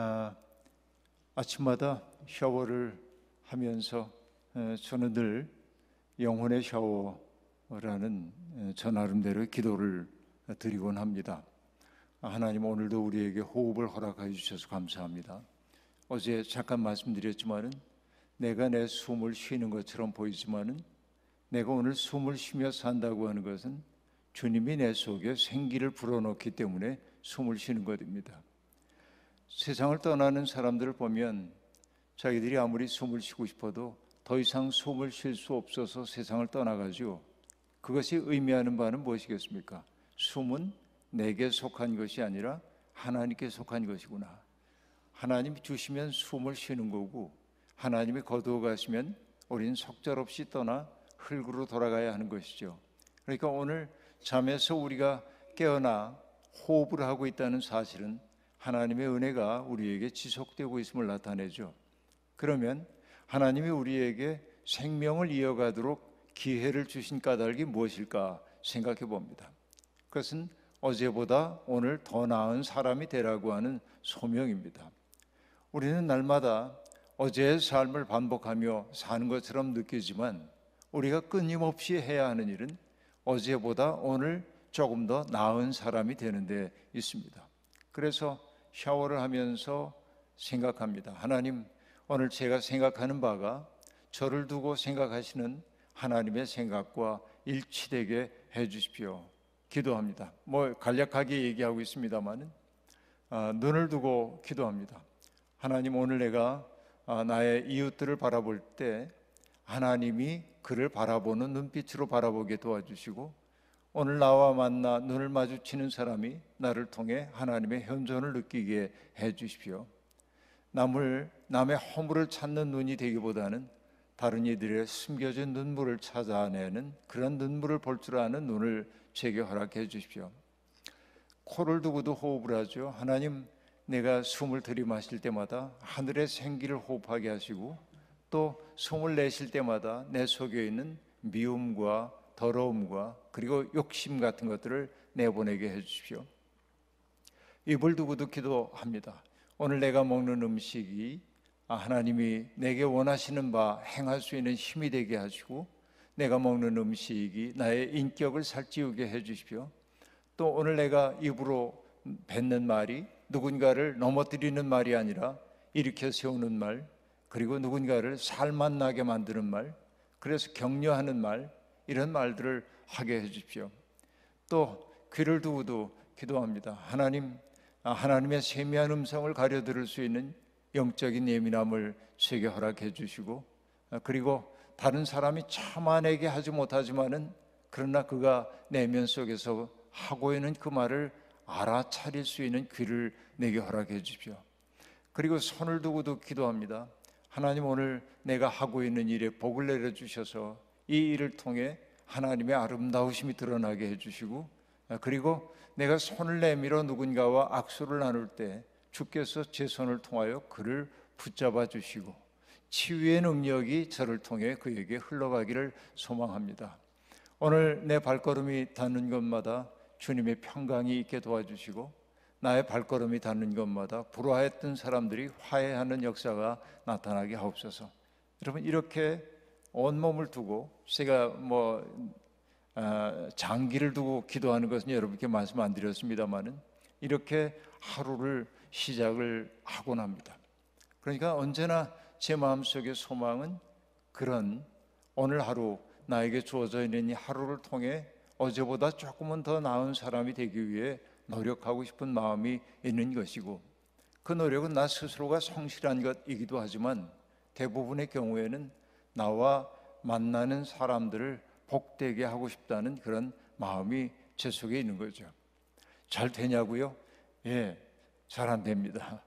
아, 아침마다 샤워를 하면서 어, 저는 늘 영혼의 샤워라는 어, 저 나름대로 기도를 드리곤 합니다. 하나님 오늘도 우리에게 호흡을 허락해 주셔서 감사합니다. 어제 잠깐 말씀드렸지만은 내가 내 숨을 쉬는 것처럼 보이지만은 내가 오늘 숨을 쉬며 산다고 하는 것은 주님이 내 속에 생기를 불어넣기 때문에 숨을 쉬는 것입니다. 세상을 떠나는 사람들을 보면 자기들이 아무리 숨을 쉬고 싶어도 더 이상 숨을 쉴 수 없어서 세상을 떠나가지고 그것이 의미하는 바는 무엇이겠습니까? 숨은 내게 속한 것이 아니라 하나님께 속한 것이구나. 하나님이 주시면 숨을 쉬는 거고 하나님이 거두어 가시면 우린 속절없이 떠나 흙으로 돌아가야 하는 것이죠. 그러니까 오늘 잠에서 우리가 깨어나 호흡을 하고 있다는 사실은 하나님의 은혜가 우리에게 지속되고 있음을 나타내죠. 그러면 하나님이 우리에게 생명을 이어가도록 기회를 주신 까닭이 무엇일까 생각해 봅니다. 그것은 어제보다 오늘 더 나은 사람이 되라고 하는 소명입니다. 우리는 날마다 어제의 삶을 반복하며 사는 것처럼 느끼지만 우리가 끊임없이 해야 하는 일은 어제보다 오늘 조금 더 나은 사람이 되는 데 있습니다. 그래서 샤워를 하면서 생각합니다. 하나님, 오늘 제가 생각하는 바가 저를 두고 생각하시는 하나님의 생각과 일치되게 해 주십시오. 기도합니다. 뭐 간략하게 얘기하고 있습니다만은 아, 눈을 두고 기도합니다. 하나님 오늘 내가 아, 나의 이웃들을 바라볼 때 하나님이 그를 바라보는 눈빛으로 바라보게 도와주시고 오늘 나와 만나 눈을 마주치는 사람이 나를 통해 하나님의 현존을 느끼게 해 주십시오. 남을 남의 허물을 찾는 눈이 되기보다는 다른 이들의 숨겨진 눈물을 찾아내는 그런 눈물을 볼 줄 아는 눈을 제게 허락해 주십시오. 코를 두고도 호흡을 하죠. 하나님, 내가 숨을 들이마실 때마다 하늘의 생기를 호흡하게 하시고 또 숨을 내쉴 때마다 내 속에 있는 미움과 더러움과 그리고 욕심 같은 것들을 내보내게 해주십시오. 입을 두고도 기도합니다. 오늘 내가 먹는 음식이 아, 하나님이 내게 원하시는 바 행할 수 있는 힘이 되게 하시고 내가 먹는 음식이 나의 인격을 살찌우게 해주십시오. 또 오늘 내가 입으로 뱉는 말이 누군가를 넘어뜨리는 말이 아니라 일으켜 세우는 말, 그리고 누군가를 살맛나게 만드는 말, 그래서 격려하는 말, 이런 말들을 하게 해 주십시오. 또 귀를 두고도 기도합니다. 하나님, 아, 하나님의 세미한 음성을 가려 들을 수 있는 영적인 예민함을 제게 허락해 주시고 아, 그리고 다른 사람이 참아내게 하지 못하지만은 그러나 그가 내면 속에서 하고 있는 그 말을 알아차릴 수 있는 귀를 내게 허락해 주십시오. 그리고 손을 두고도 기도합니다. 하나님 오늘 내가 하고 있는 일에 복을 내려 주셔서 이 일을 통해 하나님의 아름다우심이 드러나게 해주시고 아, 그리고 내가 손을 내밀어 누군가와 악수를 나눌 때 주께서 제 손을 통하여 그를 붙잡아 주시고 치유의 능력이 저를 통해 그에게 흘러가기를 소망합니다. 오늘 내 발걸음이 닿는 것마다 주님의 평강이 있게 도와주시고 나의 발걸음이 닿는 것마다 불화했던 사람들이 화해하는 역사가 나타나게 하옵소서. 여러분 이렇게 온몸을 두고 제가 뭐 아, 장기를 두고 기도하는 것은 여러분께 말씀 안 드렸습니다만은 이렇게 하루를 시작을 하곤 합니다. 그러니까 언제나 제 마음속의 소망은 그런 오늘 하루 나에게 주어져 있는 이 하루를 통해 어제보다 조금은 더 나은 사람이 되기 위해 노력하고 싶은 마음이 있는 것이고 그 노력은 나 스스로가 성실한 것이기도 하지만 대부분의 경우에는 나와 만나는 사람들을 복되게 하고 싶다는 그런 마음이 제 속에 있는 거죠. 잘 되냐고요? 예, 잘 안 됩니다.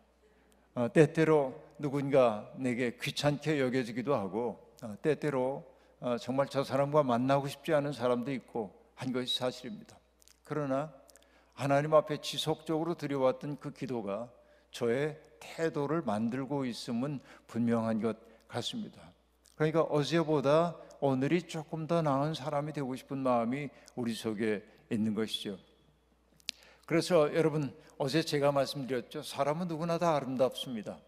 어, 때때로 누군가 내게 귀찮게 여겨지기도 하고 어, 때때로 어, 정말 저 사람과 만나고 싶지 않은 사람도 있고 한 것이 사실입니다. 그러나 하나님 앞에 지속적으로 드려왔던 그 기도가 저의 태도를 만들고 있음은 분명한 것 같습니다. 그러니까 어제보다 오늘이 조금 더 나은 사람이 되고 싶은 마음이 우리 속에 있는 것이죠. 그래서 여러분 어제 제가 말씀드렸죠. 사람은 누구나 다 아름답습니다.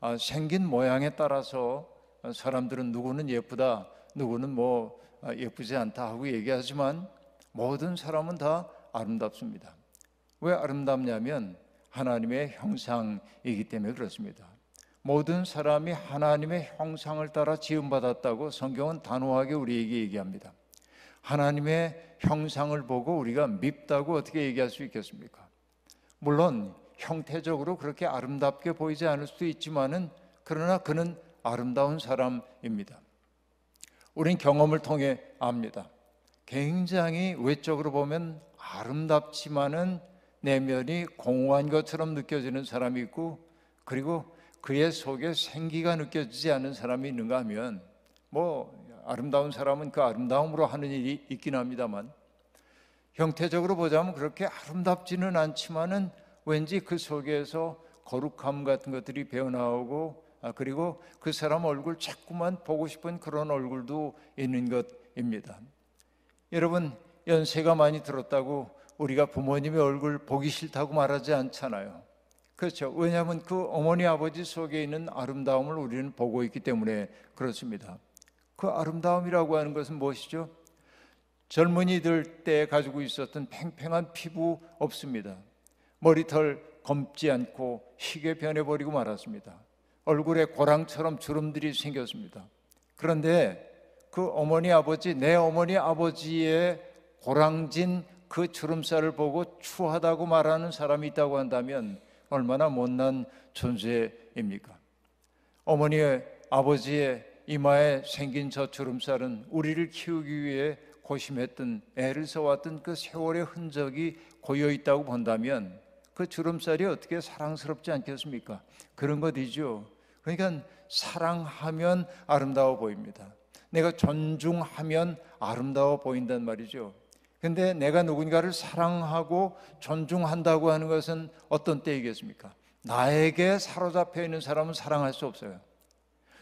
아, 생긴 모양에 따라서 사람들은 누구는 예쁘다, 누구는 뭐 아, 예쁘지 않다 하고 얘기하지만 모든 사람은 다 아름답습니다. 왜 아름답냐면 하나님의 형상이기 때문에 그렇습니다. 모든 사람이 하나님의 형상을 따라 지음받았다고 성경은 단호하게 우리에게 얘기합니다. 하나님의 형상을 보고 우리가 밉다고 어떻게 얘기할 수 있겠습니까? 물론 형태적으로 그렇게 아름답게 보이지 않을 수도 있지만은 그러나 그는 아름다운 사람입니다. 우린 경험을 통해 압니다. 굉장히 외적으로 보면 아름답지만은 내면이 공허한 것처럼 느껴지는 사람이 있고 그리고 그의 속에 생기가 느껴지지 않는 사람이 있는가 하면 뭐 아름다운 사람은 그 아름다움으로 하는 일이 있긴 합니다만 형태적으로 보자면 그렇게 아름답지는 않지만은 왠지 그 속에서 거룩함 같은 것들이 배어나오고 아, 그리고 그 사람 얼굴 자꾸만 보고 싶은 그런 얼굴도 있는 것입니다. 여러분 연세가 많이 들었다고 우리가 부모님의 얼굴 보기 싫다고 말하지 않잖아요. 그렇죠. 왜냐하면 그 어머니 아버지 속에 있는 아름다움을 우리는 보고 있기 때문에 그렇습니다. 그 아름다움이라고 하는 것은 무엇이죠? 젊은이들 때 가지고 있었던 팽팽한 피부 없습니다. 머리털 검지 않고 희게 변해버리고 말았습니다. 얼굴에 고랑처럼 주름들이 생겼습니다. 그런데 그 어머니 아버지, 내 어머니 아버지의 고랑진 그 주름살을 보고 추하다고 말하는 사람이 있다고 한다면 얼마나 못난 존재입니까? 어머니의 아버지의 이마에 생긴 저 주름살은 우리를 키우기 위해 고심했던 애를 써왔던 그 세월의 흔적이 고여 있다고 본다면 그 주름살이 어떻게 사랑스럽지 않겠습니까? 그런 것이죠. 그러니까 사랑하면 아름다워 보입니다. 내가 존중하면 아름다워 보인단 말이죠. 근데 내가 누군가를 사랑하고 존중한다고 하는 것은 어떤 때이겠습니까? 나에게 사로잡혀 있는 사람은 사랑할 수 없어요.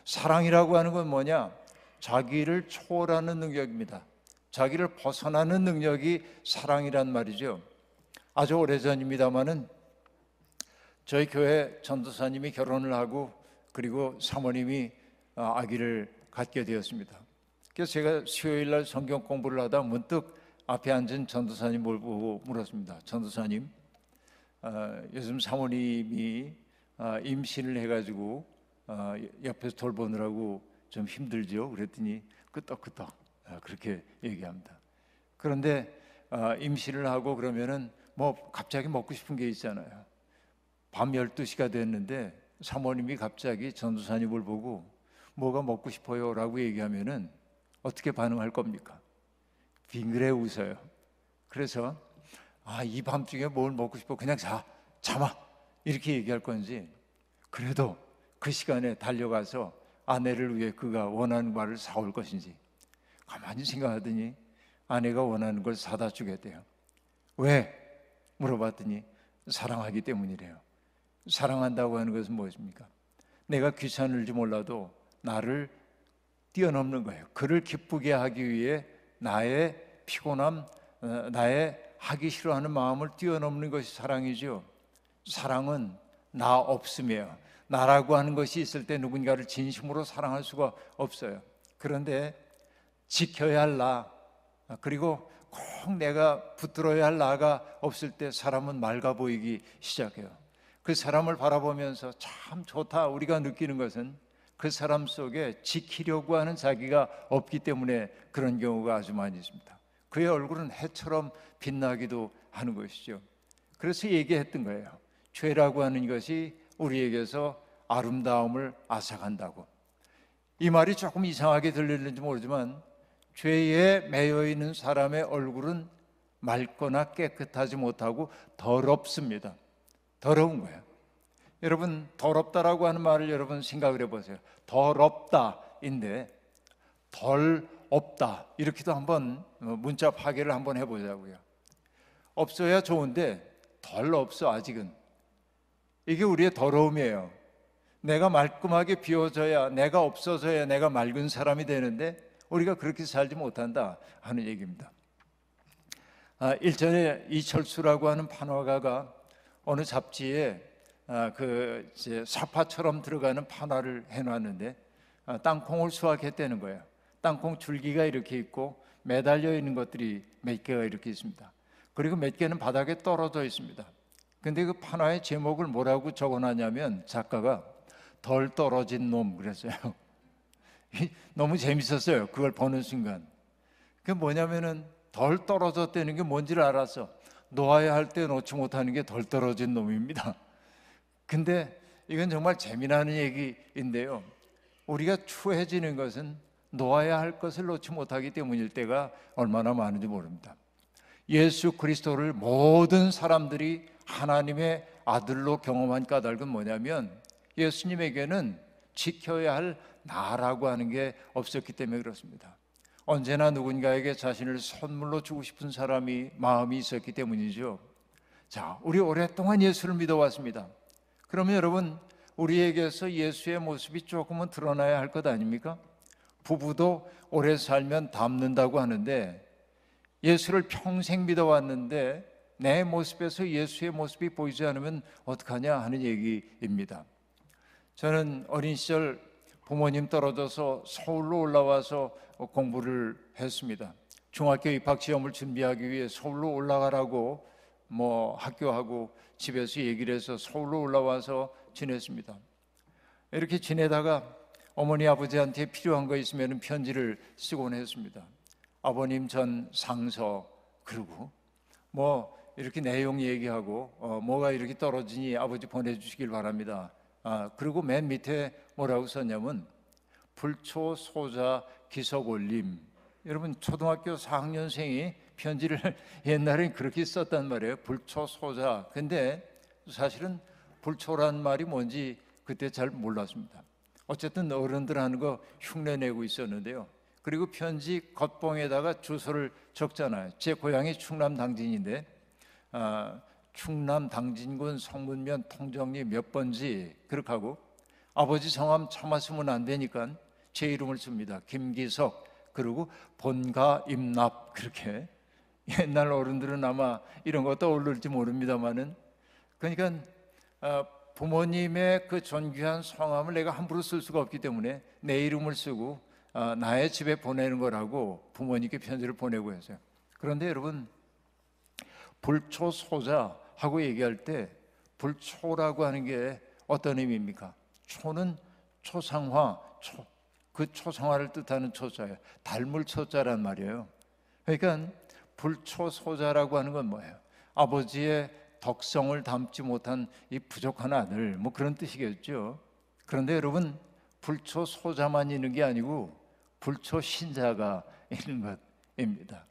사랑이라고 하는 건 뭐냐? 자기를 초월하는 능력입니다. 자기를 벗어나는 능력이 사랑이란 말이죠. 아주 오래전입니다마는 저희 교회 전도사님이 결혼을 하고 그리고 사모님이 어, 아기를 갖게 되었습니다. 그래서 제가 수요일 날 성경 공부를 하다 문득 앞에 앉은 전도사님 보고 물었습니다. 전도사님, 어, 요즘 사모님이 어, 임신을 해가지고 어, 옆에서 돌보느라고 좀 힘들죠. 그랬더니 끄떡끄떡 어, 그렇게 얘기합니다. 그런데 어, 임신을 하고 그러면은 뭐 갑자기 먹고 싶은 게 있잖아요. 밤 12시가 됐는데 사모님이 갑자기 전도사님을 보고 뭐가 먹고 싶어요라고 얘기하면은 어떻게 반응할 겁니까? 빙그레 웃어요. 그래서 아, 이 밤중에 뭘 먹고 싶어 그냥 자 잠아 이렇게 얘기할 건지 그래도 그 시간에 달려가서 아내를 위해 그가 원하는 말을 사올 것인지 가만히 생각하더니 아내가 원하는 걸 사다 주겠대요. 왜? 물어봤더니 사랑하기 때문이래요. 사랑한다고 하는 것은 무엇입니까? 내가 귀찮을지 몰라도 나를 뛰어넘는 거예요. 그를 기쁘게 하기 위해 나의 피곤함, 어, 나의 하기 싫어하는 마음을 뛰어넘는 것이 사랑이죠 사랑은 나없으며 나라고 하는 것이 있을 때 누군가를 진심으로 사랑할 수가 없어요. 그런데 지켜야 할 나, 어, 그리고 꼭 내가 붙들어야 할 나가 없을 때 사람은 맑아 보이기 시작해요. 그 사람을 바라보면서 참 좋다 우리가 느끼는 것은 그 사람 속에 지키려고 하는 자기가 없기 때문에 그런 경우가 아주 많이 있습니다. 그의 얼굴은 해처럼 빛나기도 하는 것이죠. 그래서 얘기했던 거예요. 죄라고 하는 것이 우리에게서 아름다움을 앗아간다고. 이 말이 조금 이상하게 들리는지 모르지만 죄에 매여 있는 사람의 얼굴은 맑거나 깨끗하지 못하고 더럽습니다. 더러운 거예요. 여러분 더럽다라고 하는 말을 여러분 생각을 해보세요. 더럽다인데 덜 없다 이렇게도 한번 어, 문자 파괴를 한번 해보자고요. 없어야 좋은데 덜 없어 아직은 이게 우리의 더러움이에요. 내가 말끔하게 비워져야 내가 없어져야 내가 맑은 사람이 되는데 우리가 그렇게 살지 못한다 하는 얘기입니다. 아, 일전에 이철수라고 하는 판화가가 어느 잡지에 아, 그 사파처럼 들어가는 판화를 해놨는데 아, 땅콩을 수확했다는 거예요. 땅콩 줄기가 이렇게 있고 매달려 있는 것들이 몇 개가 이렇게 있습니다. 그리고 몇 개는 바닥에 떨어져 있습니다. 근데 그 판화의 제목을 뭐라고 적어놨냐면 작가가 덜 떨어진 놈 그랬어요. 너무 재밌었어요. 그걸 보는 순간. 그 뭐냐면은 덜 떨어졌다는 게 뭔지를 알았어. 놓아야 할 때 놓지 못하는 게 덜 떨어진 놈입니다. 근데 이건 정말 재미나는 얘기인데요. 우리가 추해지는 것은 놓아야 할 것을 놓지 못하기 때문일 때가 얼마나 많은지 모릅니다. 예수 그리스도를 모든 사람들이 하나님의 아들로 경험한 까닭은 뭐냐면 예수님에게는 지켜야 할 나라고 하는 게 없었기 때문에 그렇습니다. 언제나 누군가에게 자신을 선물로 주고 싶은 사람이 마음이 있었기 때문이죠. 자, 우리 오랫동안 예수를 믿어왔습니다. 그러면 여러분 우리에게서 예수의 모습이 조금은 드러나야 할 것 아닙니까? 부부도 오래 살면 닮는다고 하는데 예수를 평생 믿어왔는데 내 모습에서 예수의 모습이 보이지 않으면 어떡하냐 하는 얘기입니다. 저는 어린 시절 부모님 떨어져서 서울로 올라와서 공부를 했습니다. 중학교 입학 시험을 준비하기 위해 서울로 올라가라고 뭐 학교하고 집에서 얘기를 해서 서울로 올라와서 지냈습니다. 이렇게 지내다가 어머니 아버지한테 필요한 거 있으면 편지를 쓰곤 했습니다. 아버님 전 상서 그리고 뭐 이렇게 내용 얘기하고 어, 뭐가 이렇게 떨어지니 아버지 보내주시길 바랍니다. 아, 그리고 맨 밑에 뭐라고 썼냐면 불초 소자 기석 올림. 여러분 초등학교 4학년생이 편지를 옛날엔 그렇게 썼단 말이에요. 불초소자. 근데 사실은 불초란 말이 뭔지 그때 잘 몰랐습니다. 어쨌든 어른들 하는 거 흉내 내고 있었는데요. 그리고 편지 겉봉에다가 주소를 적잖아요. 제 고향이 충남 당진인데 아, 충남 당진군 성문면 통정리 몇 번지 그렇게 하고 아버지 성함 참았으면 안 되니까 제 이름을 씁니다. 김기석 그리고 본가 임납 그렇게 옛날 어른들은 아마 이런 거 떠올릴지 모릅니다만은 그러니까 어, 부모님의 그 존귀한 성함을 내가 함부로 쓸 수가 없기 때문에 내 이름을 쓰고 어, 나의 집에 보내는 거라고 부모님께 편지를 보내고 했어요. 그런데 여러분 불초소자하고 얘기할 때 불초라고 하는 게 어떤 의미입니까? 초는 초상화, 초, 그 초상화를 뜻하는 초자예요. 닮을 초자란 말이에요. 그러니까 불초소자라고 하는 건 뭐예요? 아버지의 덕성을 담지 못한 이 부족한 아들 뭐 그런 뜻이겠죠. 그런데 여러분 불초소자만 있는 게 아니고 불초신자가 있는 것입니다.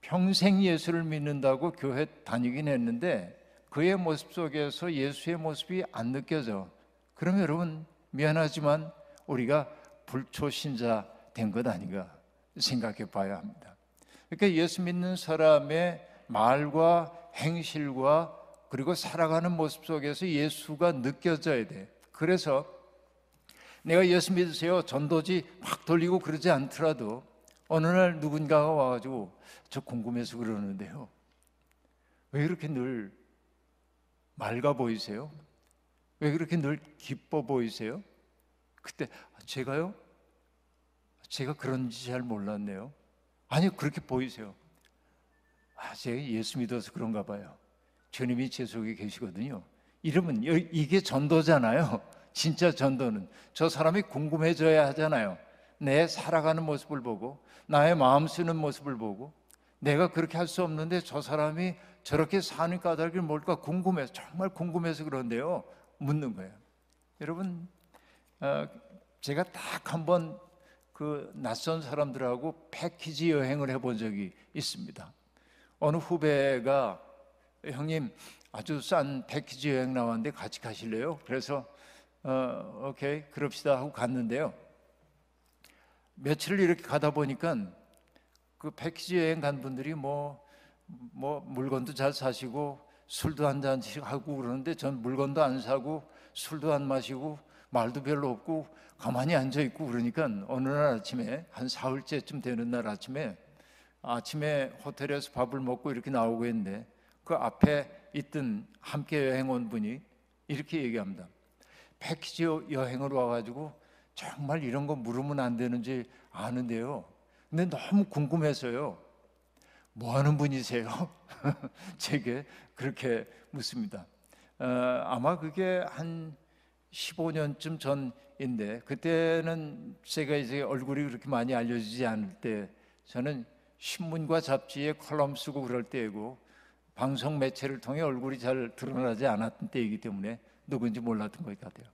평생 예수를 믿는다고 교회 다니긴 했는데 그의 모습 속에서 예수의 모습이 안 느껴져. 그럼 여러분 미안하지만 우리가 불초신자 된 것 아닌가 생각해 봐야 합니다. 그러니까 예수 믿는 사람의 말과 행실과 그리고 살아가는 모습 속에서 예수가 느껴져야 돼. 그래서 내가 예수 믿으세요 전도지 막 돌리고 그러지 않더라도 어느 날 누군가가 와가지고 저 궁금해서 그러는데요. 왜 이렇게 늘 맑아 보이세요? 왜 그렇게 늘 기뻐 보이세요? 그때 제가요? 제가 그런지 잘 몰랐네요. 아니 그렇게 보이세요. 아, 제 예수 믿어서 그런가 봐요. 주님이 제 속에 계시거든요. 이러면 이게 전도잖아요. 진짜 전도는 저 사람이 궁금해져야 하잖아요. 내 살아가는 모습을 보고 나의 마음 쓰는 모습을 보고 내가 그렇게 할 수 없는데 저 사람이 저렇게 사는 까닭이 뭘까 궁금해서 정말 궁금해서 그런데요. 묻는 거예요. 여러분 어, 제가 딱 한번 그 낯선 사람들하고 패키지 여행을 해본 적이 있습니다. 어느 후배가 형님 아주 싼 패키지 여행 나왔는데 같이 가실래요? 그래서 어, 오케이 그럽시다 하고 갔는데요. 며칠을 이렇게 가다 보니까 그 패키지 여행 간 분들이 뭐, 뭐 물건도 잘 사시고 술도 한 잔씩 하고 그러는데 전 물건도 안 사고 술도 안 마시고 말도 별로 없고 가만히 앉아 있고 그러니까 어느 날 아침에 한 사흘째쯤 되는 날 아침에 아침에 호텔에서 밥을 먹고 이렇게 나오고 있는데그 앞에 있던 함께 여행 온 분이 이렇게 얘기합니다. 패키지 여행으로 와가지고 정말 이런 거 물으면 안 되는지 아는데요. 근데 너무 궁금해서요. 뭐 하는 분이세요? 제게 그렇게 묻습니다. 어, 아마 그게 한 15년쯤 전인데 그때는 제가 이제 얼굴이 그렇게 많이 알려지지 않을 때 저는 신문과 잡지에 컬럼 쓰고 그럴 때이고 방송 매체를 통해 얼굴이 잘 드러나지 않았던 때이기 때문에 누군지 몰랐던 것 같아요.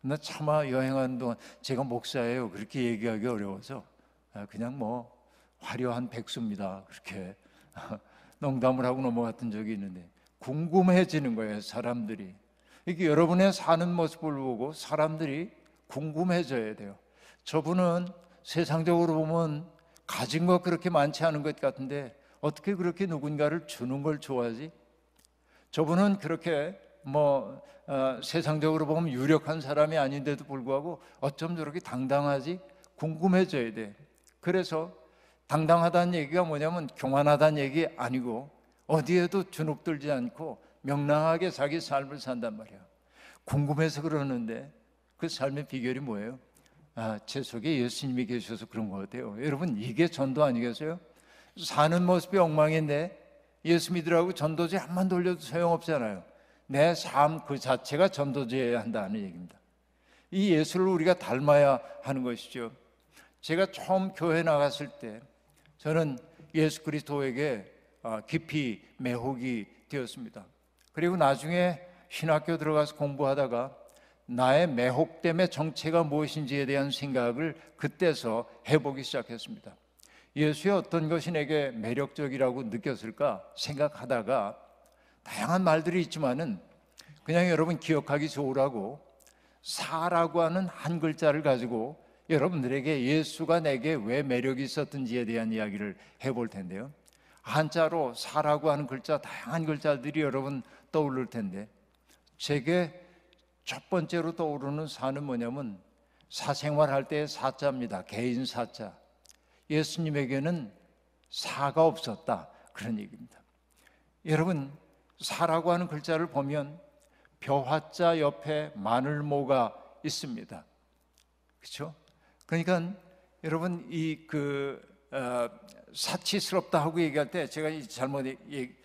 근데 차마 여행하는 동안 제가 목사예요. 그렇게 얘기하기 어려워서 아, 그냥 뭐 화려한 백수입니다. 그렇게 농담을 하고 넘어갔던 적이 있는데 궁금해지는 거예요, 사람들이. 이게 여러분의 사는 모습을 보고 사람들이 궁금해져야 돼요. 저분은 세상적으로 보면 가진 것 그렇게 많지 않은 것 같은데 어떻게 그렇게 누군가를 주는 걸 좋아하지? 저분은 그렇게 뭐 어, 세상적으로 보면 유력한 사람이 아닌데도 불구하고 어쩜 저렇게 당당하지? 궁금해져야 돼. 그래서 당당하다는 얘기가 뭐냐면 교만하다는 얘기 아니고 어디에도 주눅들지 않고 명랑하게 자기 삶을 산단 말이야. 궁금해서 그러는데 그 삶의 비결이 뭐예요? 아, 제 속에 예수님이 계셔서 그런 것 같아요. 여러분, 이게 전도 아니겠어요? 사는 모습이 엉망인데 예수 믿으라고 전도지 한만 돌려도 소용없잖아요. 내 삶 그 자체가 전도지여야 한다는 얘기입니다. 이 예수를 우리가 닮아야 하는 것이죠. 제가 처음 교회 나갔을 때 저는 예수 그리스도에게 아, 깊이 매혹이 되었습니다. 그리고 나중에 신학교 들어가서 공부하다가 나의 매혹됨의 정체가 무엇인지에 대한 생각을 그때서 해보기 시작했습니다. 예수의 어떤 것이 내게 매력적이라고 느꼈을까 생각하다가 다양한 말들이 있지만은 그냥 여러분 기억하기 좋으라고 사라고 하는 한 글자를 가지고 여러분들에게 예수가 내게 왜 매력이 있었든지에 대한 이야기를 해볼 텐데요. 한자로 사라고 하는 글자 다양한 글자들이 여러분 떠오를 텐데 제게 첫 번째로 떠오르는 사는 뭐냐면 사생활 할 때의 사자입니다. 개인 사자. 예수님에게는 사가 없었다. 그런 얘기입니다. 여러분, 사라고 하는 글자를 보면 벼화자 옆에 마늘모가 있습니다. 그렇죠? 그러니까 여러분 이그 어, 사치스럽다 하고 얘기할 때 제가 잘못 얘기,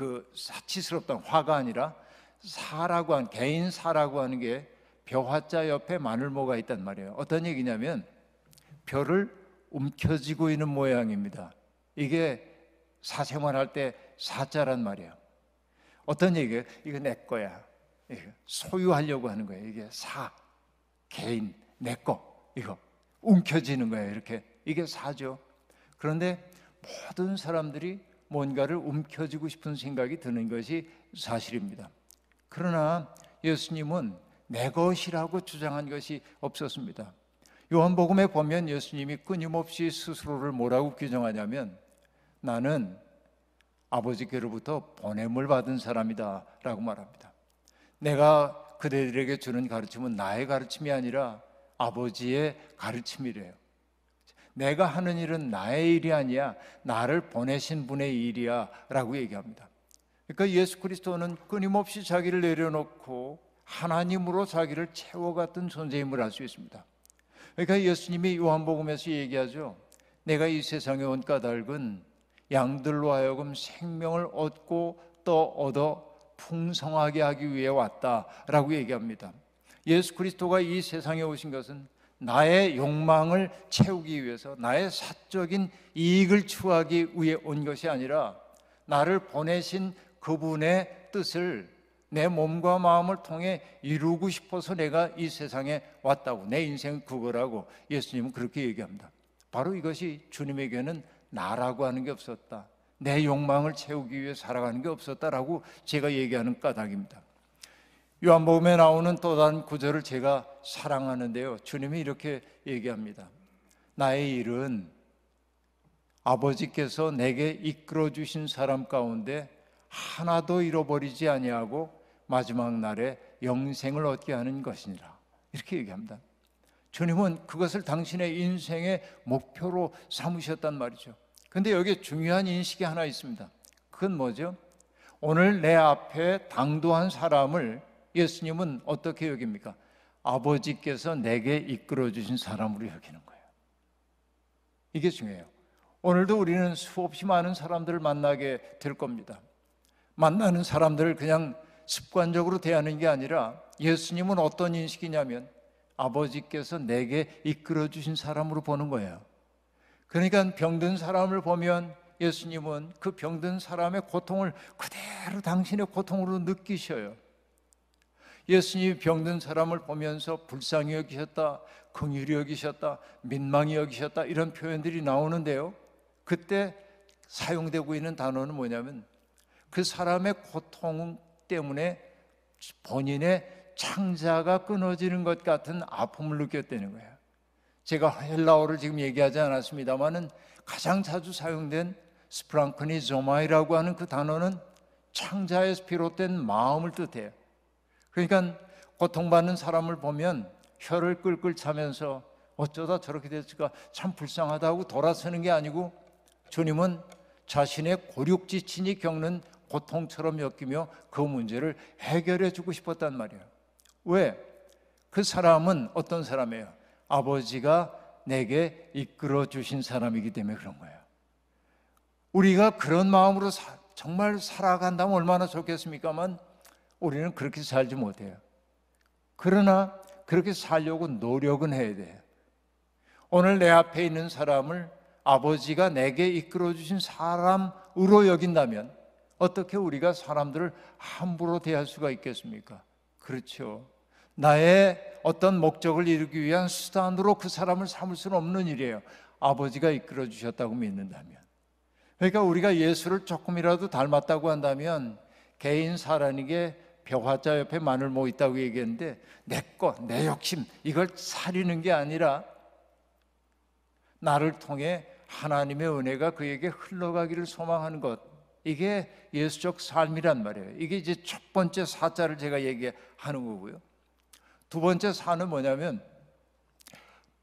그사치스럽던 화가 아니라 사라고 한 개인 사라고 하는 게 벼화자 옆에 마늘모가 있단 말이에요. 어떤 얘기냐면 벼를 움켜쥐고 있는 모양입니다. 이게 사생활할 때 사자란 말이에요. 어떤 얘기예요? 이거 내 거야. 소유하려고 하는 거예요. 이게 사, 개인, 내 거, 이거. 움켜쥐는 거예요. 이렇게. 이게 사죠. 그런데 모든 사람들이 뭔가를 움켜쥐고 싶은 생각이 드는 것이 사실입니다. 그러나 예수님은 내 것이라고 주장한 것이 없었습니다. 요한복음에 보면 예수님이 끊임없이 스스로를 뭐라고 규정하냐면 나는 아버지께로부터 보냄을 받은 사람이다 라고 말합니다. 내가 그대들에게 주는 가르침은 나의 가르침이 아니라 아버지의 가르침이래요. 내가 하는 일은 나의 일이 아니야. 나를 보내신 분의 일이야라고 얘기합니다. 그러니까 예수 그리스도는 끊임없이 자기를 내려놓고 하나님으로 자기를 채워갔던 존재임을 알 수 있습니다. 그러니까 예수님이 요한복음에서 얘기하죠. 내가 이 세상에 온 까닭은 양들로 하여금 생명을 얻고 또 얻어 풍성하게 하기 위해 왔다라고 얘기합니다. 예수 그리스도가 이 세상에 오신 것은 나의 욕망을 채우기 위해서 나의 사적인 이익을 추하기 위해 온 것이 아니라 나를 보내신 그분의 뜻을 내 몸과 마음을 통해 이루고 싶어서 내가 이 세상에 왔다고 내 인생 그거라고 예수님은 그렇게 얘기합니다. 바로 이것이 주님에게는 나라고 하는 게 없었다. 내 욕망을 채우기 위해 살아가는 게 없었다라고 제가 얘기하는 까닭입니다. 요한복음에 나오는 또 다른 구절을 제가 사랑하는데요. 주님이 이렇게 얘기합니다. 나의 일은 아버지께서 내게 이끌어 주신 사람 가운데 하나도 잃어버리지 아니하고 마지막 날에 영생을 얻게 하는 것이니라. 이렇게 얘기합니다. 주님은 그것을 당신의 인생의 목표로 삼으셨단 말이죠. 근데 여기 중요한 인식이 하나 있습니다. 그건 뭐죠? 오늘 내 앞에 당도한 사람을 예수님은 어떻게 여깁니까? 아버지께서 내게 이끌어 주신 사람으로 여기는 거예요. 이게 중요해요. 오늘도 우리는 수없이 많은 사람들을 만나게 될 겁니다. 만나는 사람들을 그냥 습관적으로 대하는 게 아니라 예수님은 어떤 인식이냐면 아버지께서 내게 이끌어 주신 사람으로 보는 거예요. 그러니까 병든 사람을 보면 예수님은 그 병든 사람의 고통을 그대로 당신의 고통으로 느끼셔요. 예수님이 병든 사람을 보면서 불쌍히 여기셨다, 긍휼히 여기셨다, 민망히 여기셨다 이런 표현들이 나오는데요. 그때 사용되고 있는 단어는 뭐냐면 그 사람의 고통 때문에 본인의 창자가 끊어지는 것 같은 아픔을 느꼈다는 거예요. 제가 헬라어를 지금 얘기하지 않았습니다만은 가장 자주 사용된 스프랑크니 조마이라고 하는 그 단어는 창자에서 비롯된 마음을 뜻해요. 그러니까 고통받는 사람을 보면 혀를 끌끌 차면서 어쩌다 저렇게 됐을까 참 불쌍하다고 돌아서는 게 아니고 주님은 자신의 고륙지친이 겪는 고통처럼 엮이며그 문제를 해결해 주고 싶었단 말이에요. 왜? 그 사람은 어떤 사람이에요? 아버지가 내게 이끌어 주신 사람이기 때문에 그런 거예요. 우리가 그런 마음으로 사, 정말 살아간다면 얼마나 좋겠습니까만 우리는 그렇게 살지 못해요. 그러나 그렇게 살려고 노력은 해야 돼요. 오늘 내 앞에 있는 사람을 아버지가 내게 이끌어 주신 사람으로 여긴다면 어떻게 우리가 사람들을 함부로 대할 수가 있겠습니까? 그렇죠. 나의 어떤 목적을 이루기 위한 수단으로 그 사람을 삼을 수는 없는 일이에요. 아버지가 이끌어 주셨다고 믿는다면. 그러니까 우리가 예수를 조금이라도 닮았다고 한다면 개인 사람에게 벽화자 옆에 마늘 모 뭐 있다고 얘기했는데 내 거, 내 욕심 이걸 사리는 게 아니라 나를 통해 하나님의 은혜가 그에게 흘러가기를 소망하는 것 이게 예수적 삶이란 말이에요. 이게 이제 첫 번째 사자를 제가 얘기하는 거고요. 두 번째 사는 뭐냐면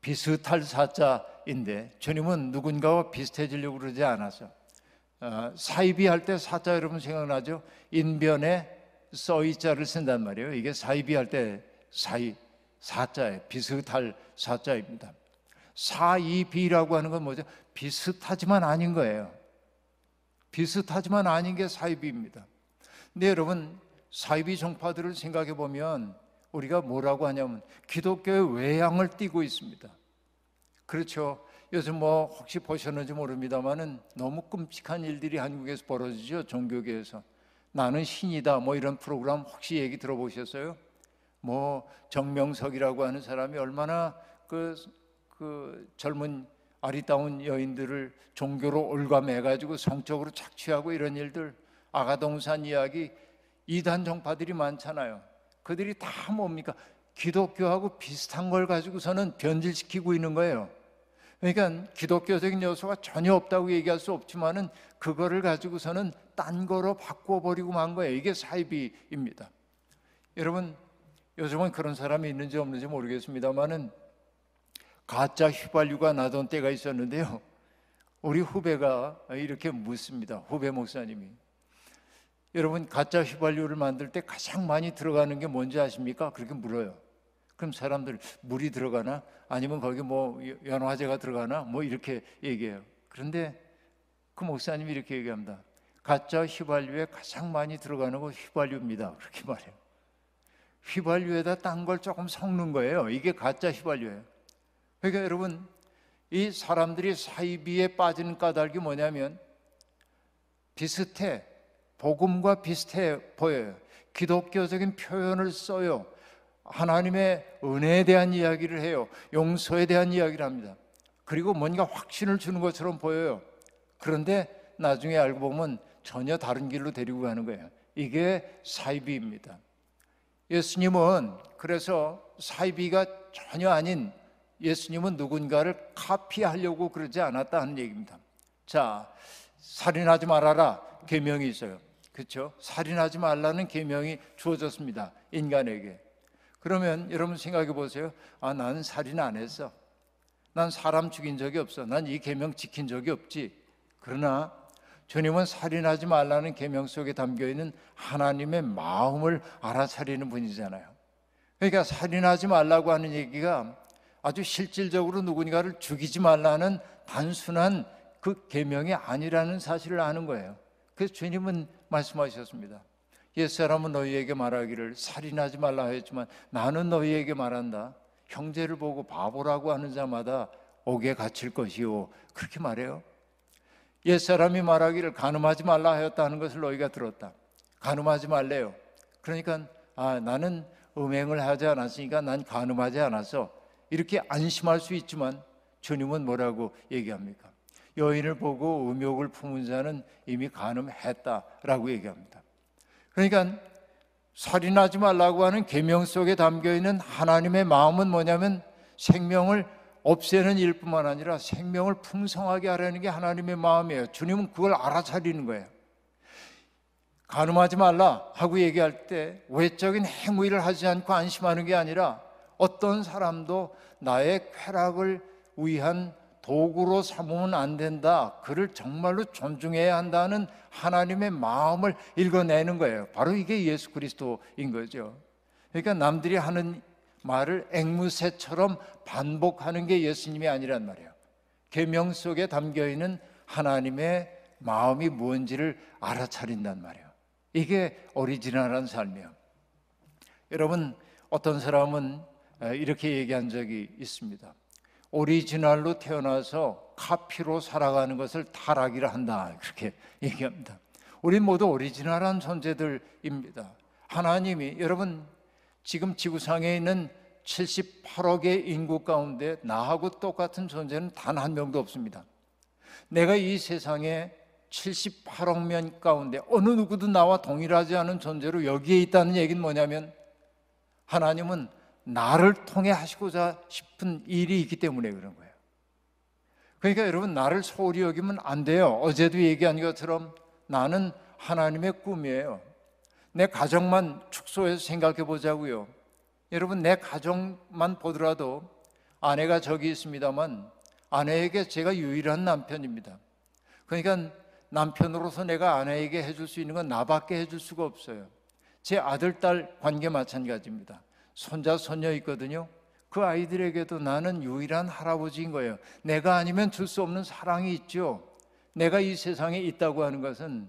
비슷할 사자인데 주님은 누군가와 비슷해지려고 그러지 않았어. 어, 사이비 할 때 사자 여러분 생각나죠? 인변에 써이자를 쓴단 말이에요. 이게 사이비할 때 사이 사자에 비슷할 사자입니다. 사이비라고 하는 건 뭐죠? 비슷하지만 아닌 거예요. 비슷하지만 아닌 게 사이비입니다. 근데 여러분 사이비 종파들을 생각해 보면 우리가 뭐라고 하냐면 기독교의 외양을 띠고 있습니다. 그렇죠. 요즘 뭐 혹시 보셨는지 모릅니다만은 너무 끔찍한 일들이 한국에서 벌어지죠. 종교계에서. 나는 신이다 뭐 이런 프로그램 혹시 얘기 들어보셨어요? 뭐 정명석이라고 하는 사람이 얼마나 그, 그 젊은 아리따운 여인들을 종교로 올감해가지고 성적으로 착취하고 이런 일들 아가동산 이야기 이단 정파들이 많잖아요. 그들이 다 뭡니까? 기독교하고 비슷한 걸 가지고서는 변질시키고 있는 거예요. 그러니까 기독교적인 요소가 전혀 없다고 얘기할 수 없지만은 그거를 가지고서는 딴 거로 바꿔버리고 만 거예요. 이게 사이비입니다. 여러분 요즘은 그런 사람이 있는지 없는지 모르겠습니다만은 가짜 휘발유가 나던 때가 있었는데요. 우리 후배가 이렇게 묻습니다. 후배 목사님이 여러분 가짜 휘발유를 만들 때 가장 많이 들어가는 게 뭔지 아십니까? 그렇게 물어요. 그럼 사람들 물이 들어가나 아니면 거기 뭐 연화제가 들어가나 뭐 이렇게 얘기해요. 그런데 그 목사님이 이렇게 얘기합니다. 가짜 휘발유에 가장 많이 들어가는 거 휘발유입니다. 그렇게 말해요. 휘발유에다 딴 걸 조금 섞는 거예요. 이게 가짜 휘발유예요. 그러니까 여러분 이 사람들이 사이비에 빠지는 까닭이 뭐냐면 비슷해 복음과 비슷해 보여요. 기독교적인 표현을 써요. 하나님의 은혜에 대한 이야기를 해요. 용서에 대한 이야기를 합니다. 그리고 뭔가 확신을 주는 것처럼 보여요. 그런데 나중에 알고 보면 전혀 다른 길로 데리고 가는 거예요. 이게 사이비입니다. 예수님은 그래서 사이비가 전혀 아닌 예수님은 누군가를 카피하려고 그러지 않았다 하는 얘기입니다. 자, 살인하지 말아라 계명이 있어요. 그렇죠? 살인하지 말라는 계명이 주어졌습니다. 인간에게. 그러면 여러분 생각해 보세요. 아, 나는 살인 안 했어. 난 사람 죽인 적이 없어. 난 이 계명 지킨 적이 없지. 그러나 주님은 살인하지 말라는 계명 속에 담겨 있는 하나님의 마음을 알아차리는 분이잖아요. 그러니까 살인하지 말라고 하는 얘기가 아주 실질적으로 누군가를 죽이지 말라는 단순한 그 계명이 아니라는 사실을 아는 거예요. 그래서 주님은 말씀하셨습니다. 옛사람은 너희에게 말하기를 살인하지 말라 하였지만 나는 너희에게 말한다. 형제를 보고 바보라고 하는 자마다 옥에 갇힐 것이요. 그렇게 말해요. 옛사람이 말하기를 가늠하지 말라 하였다는 것을 너희가 들었다. 가늠하지 말래요. 그러니까 아, 나는 음행을 하지 않았으니까 난 가늠하지 않았어. 이렇게 안심할 수 있지만 주님은 뭐라고 얘기합니까? 여인을 보고 음욕을 품은 자는 이미 가늠했다라고 얘기합니다. 그러니까 살인하지 말라고 하는 계명 속에 담겨 있는 하나님의 마음은 뭐냐면 생명을 없애는 일뿐만 아니라 생명을 풍성하게 하려는 게 하나님의 마음이에요. 주님은 그걸 알아차리는 거예요. 가늠하지 말라 하고 얘기할 때 외적인 행위를 하지 않고 안심하는 게 아니라 어떤 사람도 나의 쾌락을 위한 도구로 삼으면 안 된다. 그를 정말로 존중해야 한다는 하나님의 마음을 읽어내는 거예요. 바로 이게 예수 그리스도인 거죠. 그러니까 남들이 하는 말을 앵무새처럼 반복하는 게 예수님이 아니란 말이에요. 계명 속에 담겨 있는 하나님의 마음이 무지를 알아차린단 말이에요. 이게 오리지널한 삶이에요. 여러분 어떤 사람은 이렇게 얘기한 적이 있습니다. 오리지널로 태어나서 카피로 살아가는 것을 타락이라 한다. 그렇게 얘기합니다. 우리 모두 오리지널한 존재들입니다. 하나님이 여러분 지금 지구상에 있는 78억의 인구 가운데 나하고 똑같은 존재는 단 한 명도 없습니다. 내가 이 세상에 78억 명 가운데 어느 누구도 나와 동일하지 않은 존재로 여기에 있다는 얘기는 뭐냐면 하나님은 나를 통해 하시고자 싶은 일이 있기 때문에 그런 거예요. 그러니까 여러분 나를 소홀히 여기면 안 돼요. 어제도 얘기한 것처럼 나는 하나님의 꿈이에요. 내 가정만 축소해서 생각해 보자고요. 여러분 내 가정만 보더라도 아내가 저기 있습니다만 아내에게 제가 유일한 남편입니다. 그러니까 남편으로서 내가 아내에게 해줄 수 있는 건 나밖에 해줄 수가 없어요. 제 아들 딸 관계 마찬가지입니다. 손자 손녀 있거든요. 그 아이들에게도 나는 유일한 할아버지인 거예요. 내가 아니면 줄 수 없는 사랑이 있죠. 내가 이 세상에 있다고 하는 것은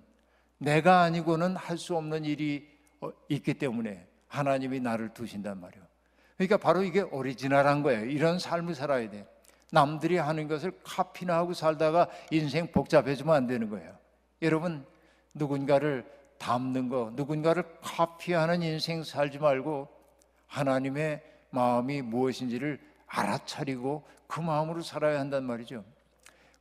내가 아니고는 할 수 없는 일이 어, 있기 때문에 하나님이 나를 두신단 말이에요. 그러니까 바로 이게 오리지널한 거예요. 이런 삶을 살아야 돼. 남들이 하는 것을 카피나 하고 살다가 인생 복잡해지면 안 되는 거예요. 여러분 누군가를 닮는 거, 누군가를 카피하는 인생 살지 말고 하나님의 마음이 무엇인지를 알아차리고 그 마음으로 살아야 한단 말이죠.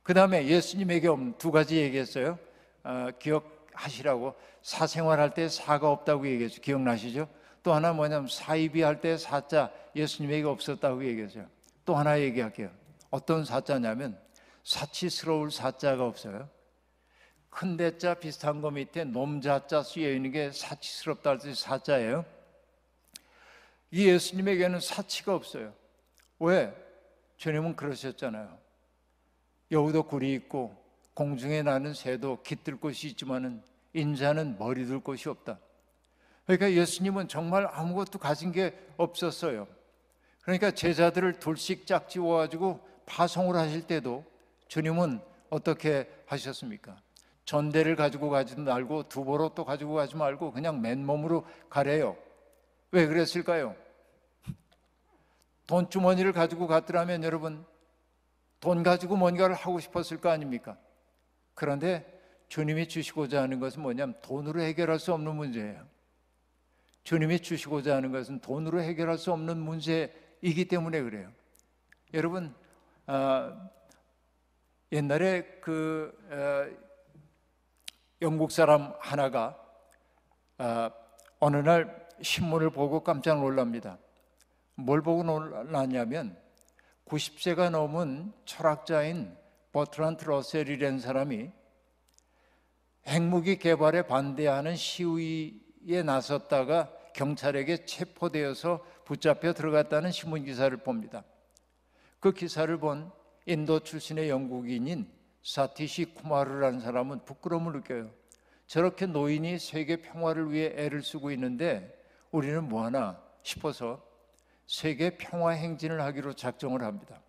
그 다음에 예수님에게 두 가지 얘기했어요. 어, 기억하시라고 사생활할 때 사가 없다고 얘기했죠. 기억나시죠? 또 하나 뭐냐면 사이비 할때 사자 예수님에게 없었다고 얘기했어요. 또 하나 얘기할게요. 어떤 사자냐면 사치스러울 사자가 없어요. 큰 대자 비슷한 거 밑에 놈자자 쓰여 있는 게 사치스럽다 할 때 사자예요. 이 예수님에게는 사치가 없어요. 왜? 주님은 그러셨잖아요. 여우도 굴이 있고 공중에 나는 새도 깃들 곳이 있지만은 인자는 머리 둘 곳이 없다. 그러니까 예수님은 정말 아무것도 가진 게 없었어요. 그러니까 제자들을 둘씩 짝지워 가지고 파송을 하실 때도 주님은 어떻게 하셨습니까? 전대를 가지고 가지 말고 두보로 또 가지고 가지 말고 그냥 맨몸으로 가래요. 왜 그랬을까요? 돈주머니를 가지고 갔더라면 여러분 돈 가지고 뭔가를 하고 싶었을 거 아닙니까? 그런데 주님이 주시고자 하는 것은 뭐냐면 돈으로 해결할 수 없는 문제예요. 주님이 주시고자 하는 것은 돈으로 해결할 수 없는 문제이기 때문에 그래요. 여러분 어, 옛날에 그 어, 영국 사람 하나가 어, 어느 날 신문을 보고 깜짝 놀랍니다. 뭘 보고 놀랐냐면 90세가 넘은 철학자인 버트란트 러셀이라는 사람이 핵무기 개발에 반대하는 시위에 나섰다가 경찰에게 체포되어서 붙잡혀 들어갔다는 신문 기사를 봅니다. 그 기사를 본 인도 출신의 영국인인 사티시 쿠마르라는 사람은 부끄러움을 느껴요. 저렇게 노인이 세계 평화를 위해 애를 쓰고 있는데 우리는 뭐 하나 싶어서 세계 평화 행진을 하기로 작정을 합니다.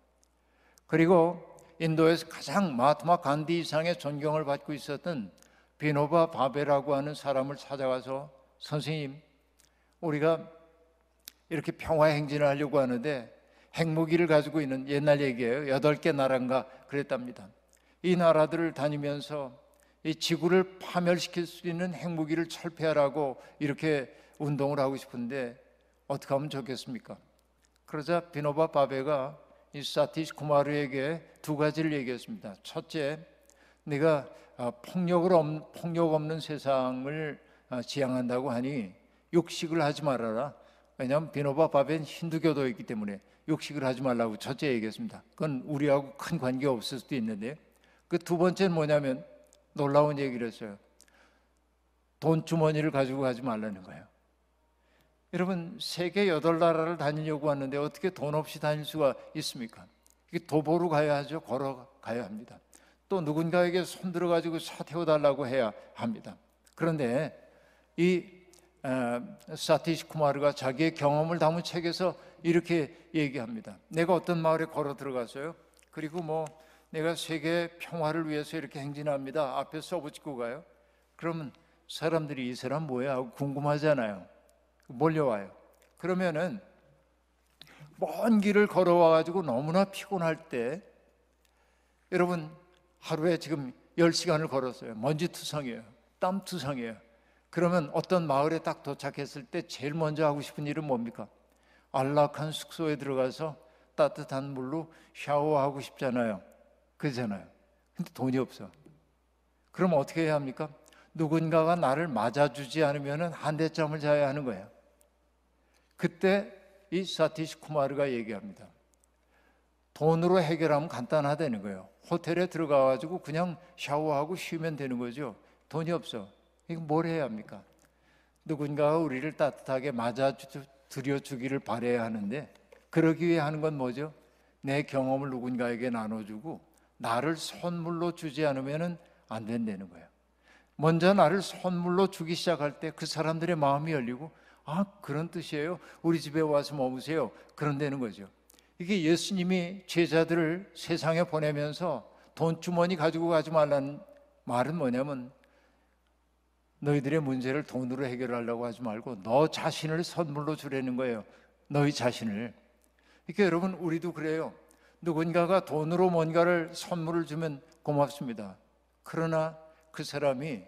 그리고 인도에서 가장 마트마 간디 이상의 존경을 받고 있었던 비노바 바베라고 하는 사람을 찾아가서 선생님 우리가 이렇게 평화 행진을 하려고 하는데 핵무기를 가지고 있는 옛날 얘기예요. 여덟 개 나라인가 그랬답니다. 이 나라들을 다니면서 이 지구를 파멸시킬 수 있는 핵무기를 철폐하라고 이렇게 운동을 하고 싶은데 어떻게 하면 좋겠습니까? 그러자 비노바 바베가 이 사티시 쿠마르에게 두 가지를 얘기했습니다. 첫째, 네가 아, 폭력을 없, 폭력 없는 세상을 아, 지향한다고 하니 육식을 하지 말아라. 왜냐하면 비노바 바벤 힌두교도이기 때문에 육식을 하지 말라고 첫째 얘기했습니다. 그건 우리하고 큰 관계 없을 수도 있는데 그 두 번째는 뭐냐면 놀라운 얘기를 했어요. 돈 주머니를 가지고 가지 말라는 거예요. 여러분 세계 여덟 나라를 다니려고 하는데 어떻게 돈 없이 다닐 수가 있습니까? 이게 도보로 가야 하죠. 걸어가야 합니다. 또 누군가에게 손들어 가지고 사태워 달라고 해야 합니다. 그런데 이 에, 어, 사티시 쿠마르가 자기의 경험을 담은 책에서 이렇게 얘기합니다. 내가 어떤 마을에 걸어 들어가서요. 그리고 뭐 내가 세계 평화를 위해서 이렇게 행진합니다. 앞에 써붙이고 가요. 그러면 사람들이 이 사람 뭐야 하고 궁금하잖아요. 몰려와요. 그러면은 먼 길을 걸어와 가지고 너무나 피곤할 때 여러분 하루에 지금 10시간을 걸었어요. 먼지 투성이에요. 땀 투성이에요. 그러면 어떤 마을에 딱 도착했을 때 제일 먼저 하고 싶은 일은 뭡니까? 안락한 숙소에 들어가서 따뜻한 물로 샤워하고 싶잖아요. 그잖아요. 근데 돈이 없어. 그럼 어떻게 해야 합니까? 누군가가 나를 맞아주지 않으면 한 대점을 자야 하는 거예요. 그때 이 사티시 쿠마르가 얘기합니다. 돈으로 해결하면 간단하다는 거예요. 호텔에 들어가 가지고 그냥 샤워하고 쉬면 되는 거죠. 돈이 없어. 이거 뭘 해야 합니까? 누군가가 우리를 따뜻하게 맞아 드려 주기를 바래야 하는데 그러기 위해 하는 건 뭐죠? 내 경험을 누군가에게 나눠주고 나를 선물로 주지 않으면안 된다는 거예요. 먼저 나를 선물로 주기 시작할 때 그 사람들의 마음이 열리고 아, 그런 뜻이에요. 우리 집에 와서 머무세요. 그런다는 거죠. 이게 예수님이 제자들을 세상에 보내면서 돈주머니 가지고 가지 말라는 말은 뭐냐면 너희들의 문제를 돈으로 해결하려고 하지 말고 너 자신을 선물로 주라는 거예요. 너희 자신을. 이렇게 여러분 우리도 그래요. 누군가가 돈으로 뭔가를 선물을 주면 고맙습니다. 그러나 그 사람이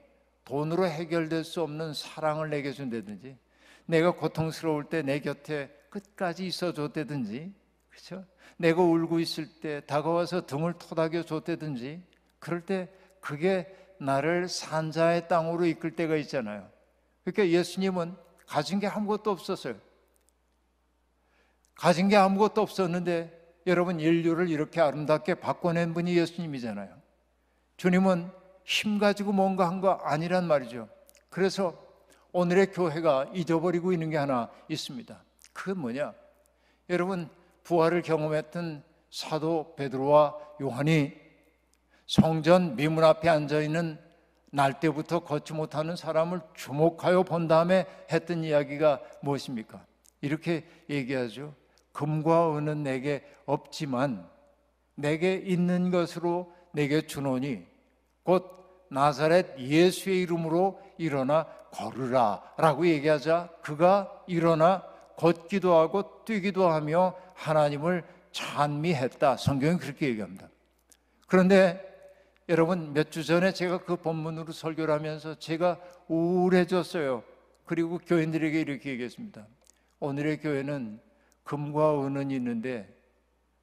돈으로 해결될 수 없는 사랑을 내게 준다든지 내가 고통스러울 때 내 곁에 끝까지 있어 줬다든지, 그렇죠? 내가 울고 있을 때 다가와서 등을 토닥여 줬다든지, 그럴 때 그게 나를 산자의 땅으로 이끌 때가 있잖아요. 그러니까 예수님은 가진 게 아무것도 없었어요. 가진 게 아무것도 없었는데 여러분 인류를 이렇게 아름답게 바꿔낸 분이 예수님이잖아요. 주님은 힘 가지고 뭔가 한 거 아니란 말이죠. 그래서 오늘의 교회가 잊어버리고 있는 게 하나 있습니다. 그 뭐냐? 여러분 부활을 경험했던 사도 베드로와 요한이 성전 미문 앞에 앉아 있는 날 때부터 걷지 못하는 사람을 주목하여 본 다음에 했던 이야기가 무엇입니까? 이렇게 얘기하죠. 금과 은은 내게 없지만 내게 있는 것으로 내게 주노니 곧 나사렛 예수의 이름으로 일어나 걸으라라고 얘기하자 그가 일어나 걷기도 하고 뛰기도 하며 하나님을 찬미했다. 성경이 그렇게 얘기합니다. 그런데 여러분 몇 주 전에 제가 그 본문으로 설교를 하면서 제가 우울해졌어요. 그리고 교인들에게 이렇게 얘기했습니다. 오늘의 교회는 금과 은은 있는데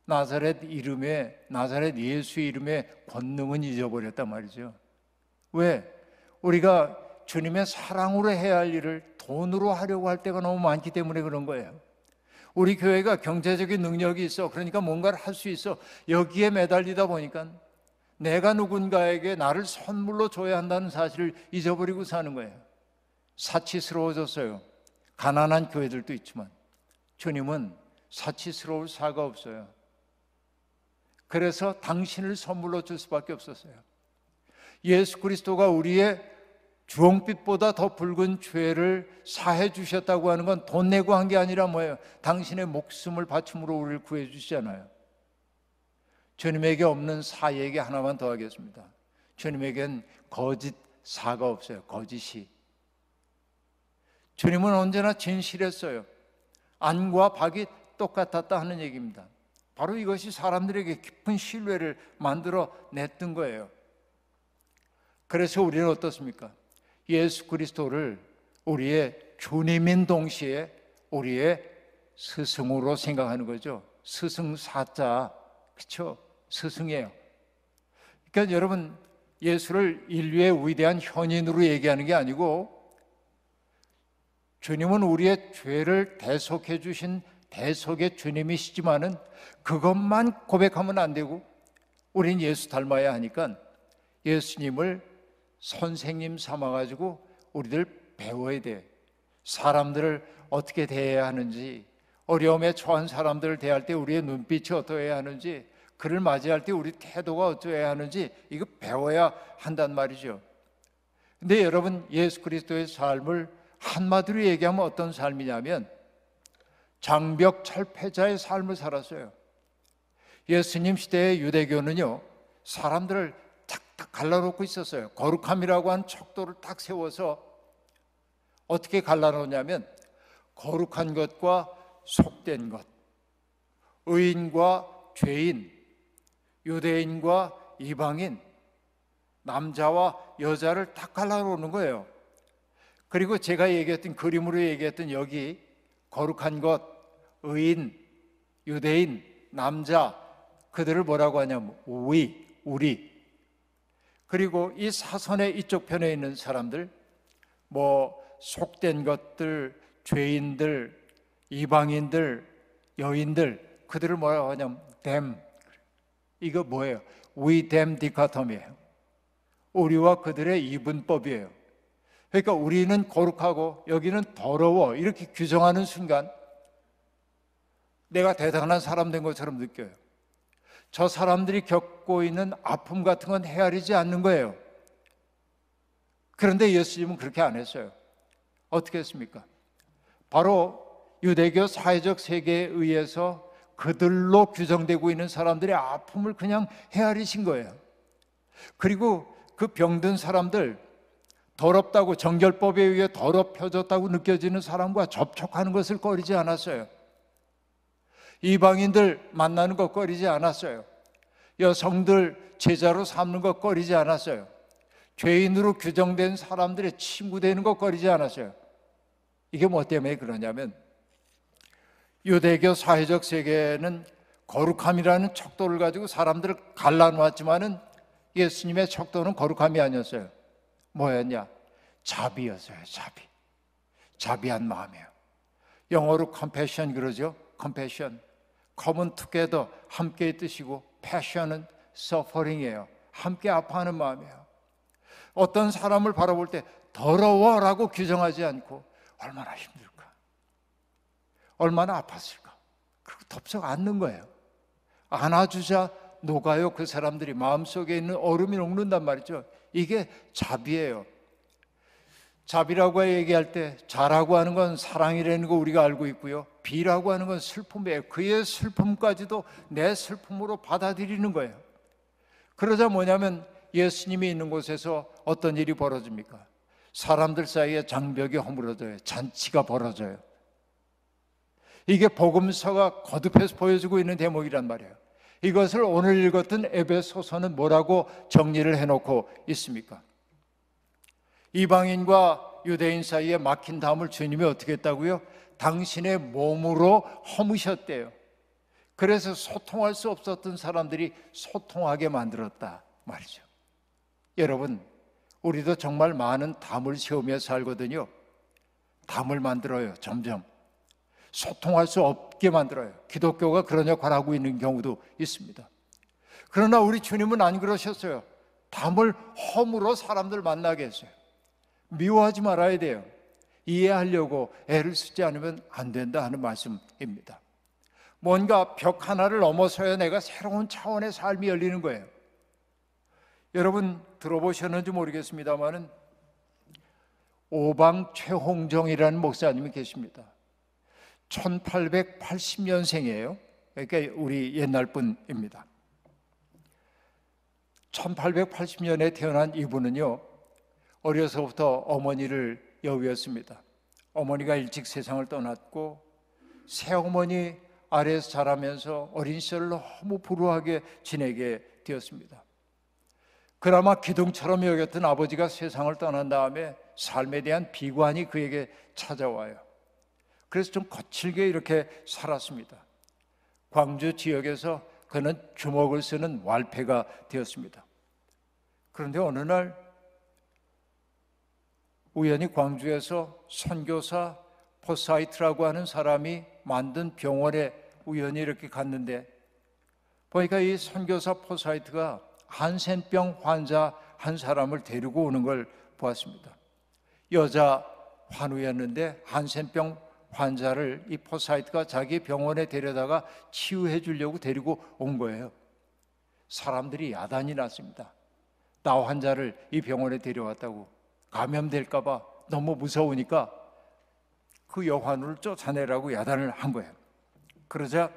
나사렛 이름에 나사렛 예수 이름에 권능은 잊어버렸단 말이죠. 왜? 우리가 주님의 사랑으로 해야 할 일을 돈으로 하려고 할 때가 너무 많기 때문에 그런 거예요. 우리 교회가 경제적인 능력이 있어. 그러니까 뭔가를 할 수 있어. 여기에 매달리다 보니까 내가 누군가에게 나를 선물로 줘야 한다는 사실을 잊어버리고 사는 거예요. 사치스러워졌어요. 가난한 교회들도 있지만 주님은 사치스러울 사가 없어요. 그래서 당신을 선물로 줄 수밖에 없었어요. 예수 그리스도가 우리의 주홍빛보다 더 붉은 죄를 사해 주셨다고 하는 건 돈 내고 한 게 아니라 뭐예요? 당신의 목숨을 바침으로 우리를 구해 주시잖아요. 주님에게 없는 사얘기 하나만 더 하겠습니다. 주님에겐 거짓 사가 없어요. 거짓이. 주님은 언제나 진실했어요. 안과 박이 똑같았다 하는 얘기입니다. 바로 이것이 사람들에게 깊은 신뢰를 만들어 냈던 거예요. 그래서 우리는 어떻습니까? 예수 그리스도를 우리의 주님인 동시에 우리의 스승으로 생각하는 거죠. 스승 사자. 그쵸? 스승이에요. 그러니까 여러분, 예수를 인류의 위대한 현인으로 얘기하는 게 아니고 주님은 우리의 죄를 대속해 주신 대속의 주님이시지만은 그것만 고백하면 안 되고 우린 예수 닮아야 하니까 예수님을 선생님 삼아 가지고 우리들 배워야 돼. 사람들을 어떻게 대해야 하는지, 어려움에 처한 사람들을 대할 때 우리의 눈빛이 어떠해야 하는지, 그를 맞이할 때 우리 태도가 어떠해야 하는지 이거 배워야 한단 말이죠. 근데 여러분 예수 그리스도의 삶을 한마디로 얘기하면 어떤 삶이냐면 장벽 철폐자의 삶을 살았어요. 예수님 시대의 유대교는요, 사람들을 딱 갈라놓고 있었어요. 거룩함이라고 한 척도를 딱 세워서 어떻게 갈라놓냐면 거룩한 것과 속된 것, 의인과 죄인, 유대인과 이방인, 남자와 여자를 딱 갈라놓는 거예요. 그리고 제가 얘기했던 그림으로 얘기했던 여기 거룩한 것, 의인, 유대인, 남자 그들을 뭐라고 하냐면 우리, 우리 그리고 이 사선의 이쪽 편에 있는 사람들, 뭐 속된 것들, 죄인들, 이방인들, 여인들, 그들을 뭐라고 하냐면 them. 이거 뭐예요? we them dichotom이에요. 우리와 그들의 이분법이에요. 그러니까 우리는 거룩하고 여기는 더러워 이렇게 규정하는 순간 내가 대단한 사람 된 것처럼 느껴요. 저 사람들이 겪고 있는 아픔 같은 건 헤아리지 않는 거예요. 그런데 예수님은 그렇게 안 했어요. 어떻게 했습니까? 바로 유대교 사회적 세계에 의해서 그들로 규정되고 있는 사람들의 아픔을 그냥 헤아리신 거예요. 그리고 그 병든 사람들, 더럽다고 정결법에 의해 더럽혀졌다고 느껴지는 사람과 접촉하는 것을 꺼리지 않았어요. 이방인들 만나는 것 꺼리지 않았어요. 여성들 제자로 삼는 것 꺼리지 않았어요. 죄인으로 규정된 사람들의 친구 되는 것 꺼리지 않았어요. 이게 뭐 때문에 그러냐면 유대교 사회적 세계는 거룩함이라는 척도를 가지고 사람들을 갈라놓았지만은 예수님의 척도는 거룩함이 아니었어요. 뭐였냐? 자비였어요, 자비. 자비한 마음이에요. 영어로 컴패션 compassion 그러죠? 컴패션. 검은 투게더 함께의 뜻이고 패션은 서퍼링이에요. 함께 아파하는 마음이에요. 어떤 사람을 바라볼 때 더러워라고 규정하지 않고 얼마나 힘들까? 얼마나 아팠을까? 그리고 덥석 안는 거예요. 안아주자 녹아요. 그 사람들이 마음속에 있는 얼음이 녹는단 말이죠. 이게 자비예요. 자비라고 얘기할 때 자라고 하는 건 사랑이라는 거 우리가 알고 있고요. 비라고 하는 건슬픔에 그의 슬픔까지도 내 슬픔으로 받아들이는 거예요. 그러자 뭐냐면 예수님이 있는 곳에서 어떤 일이 벌어집니까? 사람들 사이에 장벽이 허물어져요. 잔치가 벌어져요. 이게 복음서가 거듭해서 보여주고 있는 대목이란 말이에요. 이것을 오늘 읽었던 에베소서는 뭐라고 정리를 해놓고 있습니까? 이방인과 유대인 사이에 막힌 담을 주님이 어떻게 했다고요? 당신의 몸으로 허무셨대요. 그래서 소통할 수 없었던 사람들이 소통하게 만들었다 말이죠. 여러분, 우리도 정말 많은 담을 세우며 살거든요. 담을 만들어요, 점점. 소통할 수 없게 만들어요. 기독교가 그런 역할을 하고 있는 경우도 있습니다. 그러나 우리 주님은 안 그러셨어요. 담을 허물어 사람들 만나게 했어요. 미워하지 말아야 돼요. 이해하려고 애를 쓰지 않으면 안 된다 하는 말씀입니다. 뭔가 벽 하나를 넘어서야 내가 새로운 차원의 삶이 열리는 거예요. 여러분 들어보셨는지 모르겠습니다만은 오방 최홍정이라는 목사님이 계십니다. 1880년생이에요. 그러니까 우리 옛날 분입니다. 1880년에 태어난 이분은요. 어려서부터 어머니를 여우였습니다. 어머니가 일찍 세상을 떠났고 새어머니 아래에서 자라면서 어린 시절 너무 불우하게 지내게 되었습니다. 그나마 기둥처럼 여겼던 아버지가 세상을 떠난 다음에 삶에 대한 비관이 그에게 찾아와요. 그래서 좀 거칠게 이렇게 살았습니다. 광주 지역에서 그는 주먹을 쓰는 왈패가 되었습니다. 그런데 어느 날 우연히 광주에서 선교사 포사이트라고 하는 사람이 만든 병원에 우연히 이렇게 갔는데 보니까 이 선교사 포사이트가 한센병 환자 한 사람을 데리고 오는 걸 보았습니다. 여자 환우였는데 한센병 환자를 이 포사이트가 자기 병원에 데려다가 치유해 주려고 데리고 온 거예요. 사람들이 야단이 났습니다. 나 환자를 이 병원에 데려왔다고. 감염될까봐 너무 무서우니까 그 여관을 쫓아내라고 야단을 한 거예요. 그러자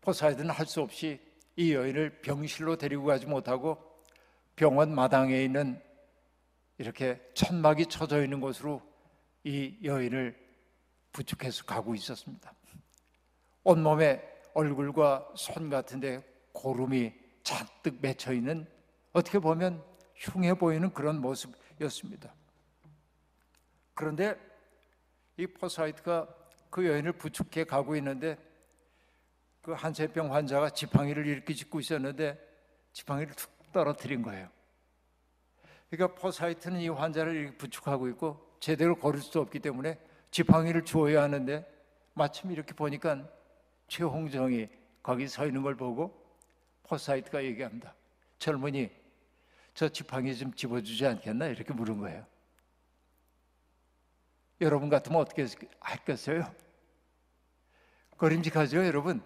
포사이드는 할 수 없이 이 여인을 병실로 데리고 가지 못하고 병원 마당에 있는 이렇게 천막이 쳐져 있는 곳으로 이 여인을 부축해서 가고 있었습니다. 온몸에 얼굴과 손 같은데 고름이 잔뜩 맺혀 있는 어떻게 보면 흉해 보이는 그런 모습이었습니다. 그런데 이 포사이트가 그 여인을 부축해 가고 있는데 그 한세병 환자가 지팡이를 이렇게 짚고 있었는데 지팡이를 툭 떨어뜨린 거예요. 그러니까 포사이트는 이 환자를 이렇게 부축하고 있고 제대로 걸을 수도 없기 때문에 지팡이를 주어야 하는데 마침 이렇게 보니까 최홍정이 거기 서 있는 걸 보고 포사이트가 얘기합니다. 젊은이 저 지팡이 좀 집어주지 않겠나? 이렇게 물은 거예요. 여러분 같으면 어떻게 할겠어요? 꺼림직하죠, 여러분?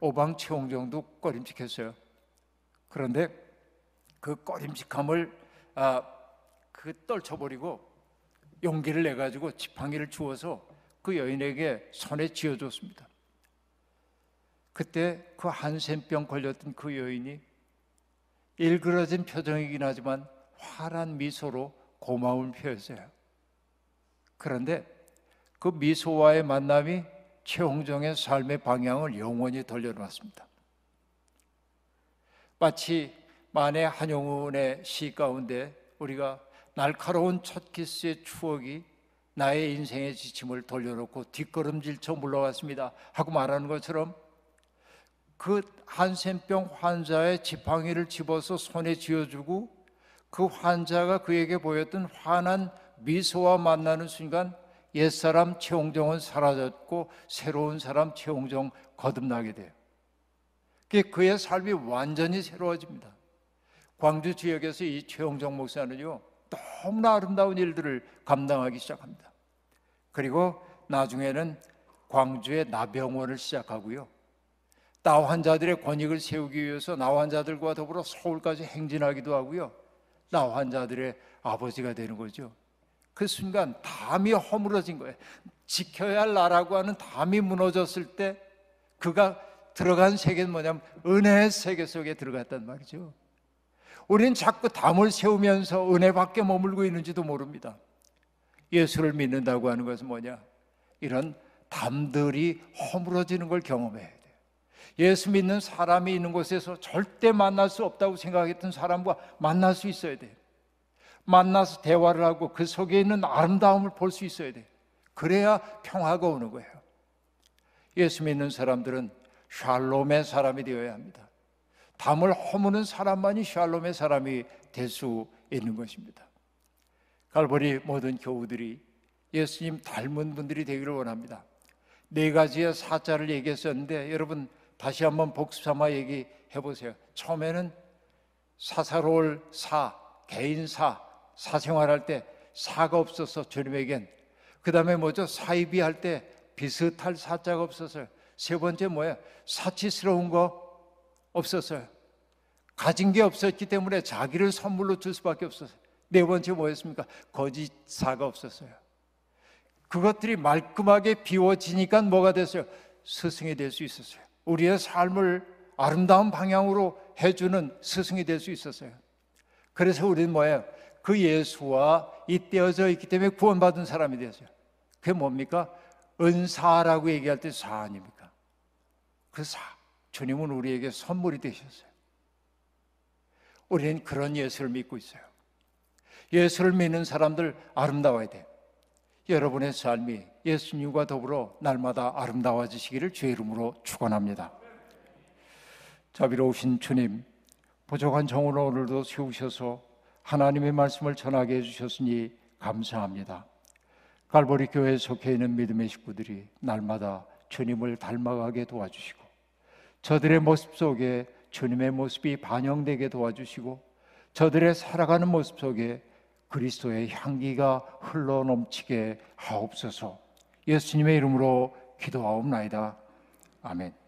오방 최홍정도 꺼림직했어요. 그런데 그 꺼림직함을 아, 그 떨쳐버리고 용기를 내가지고 지팡이를 주어서 그 여인에게 손에 쥐어줬습니다. 그때 그 한센병 걸렸던 그 여인이 일그러진 표정이긴 하지만 환한 미소로 고마움을 표했어요. 그런데 그 미소와의 만남이 최홍정의 삶의 방향을 영원히 돌려놓았습니다. 마치 만해 한용운의 시 가운데 우리가 날카로운 첫 키스의 추억이 나의 인생의 지침을 돌려놓고 뒷걸음질쳐 물러갔습니다. 하고 말하는 것처럼 그 한센병 환자의 지팡이를 집어서 손에 쥐어주고 그 환자가 그에게 보였던 환한 미소와 만나는 순간 옛사람 최홍정은 사라졌고 새로운 사람 최홍정 거듭나게 돼요. 그의 삶이 완전히 새로워집니다. 광주 지역에서 이 최홍정 목사는요, 너무나 아름다운 일들을 감당하기 시작합니다. 그리고 나중에는 광주의 나병원을 시작하고요. 나 환자들의 권익을 세우기 위해서 나 환자들과 더불어 서울까지 행진하기도 하고요. 나 환자들의 아버지가 되는 거죠. 그 순간 담이 허물어진 거예요. 지켜야 할 나라고 하는 담이 무너졌을 때 그가 들어간 세계는 뭐냐면 은혜의 세계 속에 들어갔단 말이죠. 우리는 자꾸 담을 세우면서 은혜 밖에 머물고 있는지도 모릅니다. 예수를 믿는다고 하는 것은 뭐냐? 이런 담들이 허물어지는 걸 경험해. 예수 믿는 사람이 있는 곳에서 절대 만날 수 없다고 생각했던 사람과 만날 수 있어야 돼. 만나서 대화를 하고 그 속에 있는 아름다움을 볼 수 있어야 돼. 그래야 평화가 오는 거예요. 예수 믿는 사람들은 샬롬의 사람이 되어야 합니다. 담을 허무는 사람만이 샬롬의 사람이 될 수 있는 것입니다. 갈보리 모든 교우들이 예수님 닮은 분들이 되기를 원합니다. 네 가지의 사자를 얘기했었는데 여러분 다시 한번 복습 삼아 얘기해 보세요. 처음에는 사사로울 사, 개인 사, 사생활할 때 사가 없어서 주님에겐 그 다음에 뭐죠? 사이할 때 비슷할 사자가 없어요세 번째 뭐예요? 사치스러운 거 없었어요. 가진 게 없었기 때문에 자기를 선물로 줄 수밖에 없었어요. 네 번째 뭐였습니까? 거짓 사가 없었어요. 그것들이 말끔하게 비워지니까 뭐가 됐어요? 스승이 될 수 있었어요. 우리의 삶을 아름다운 방향으로 해주는 스승이 될 수 있었어요. 그래서 우리는 뭐예요? 그 예수와 이때어져 있기 때문에 구원받은 사람이 되었어요. 그게 뭡니까? 은사라고 얘기할 때 사 아닙니까? 그 사. 주님은 우리에게 선물이 되셨어요. 우리는 그런 예수를 믿고 있어요. 예수를 믿는 사람들 아름다워야 돼요. 여러분의 삶이 예수님과 더불어 날마다 아름다워지시기를 주의 이름으로 축원합니다. 자비로우신 주님, 부족한 정을 오늘도 세우셔서 하나님의 말씀을 전하게 해주셨으니 감사합니다. 갈보리 교회에 속해 있는 믿음의 식구들이 날마다 주님을 닮아가게 도와주시고 저들의 모습 속에 주님의 모습이 반영되게 도와주시고 저들의 살아가는 모습 속에 그리스도의 향기가 흘러 넘치게 하옵소서. 예수님의 이름으로 기도하옵나이다. 아멘.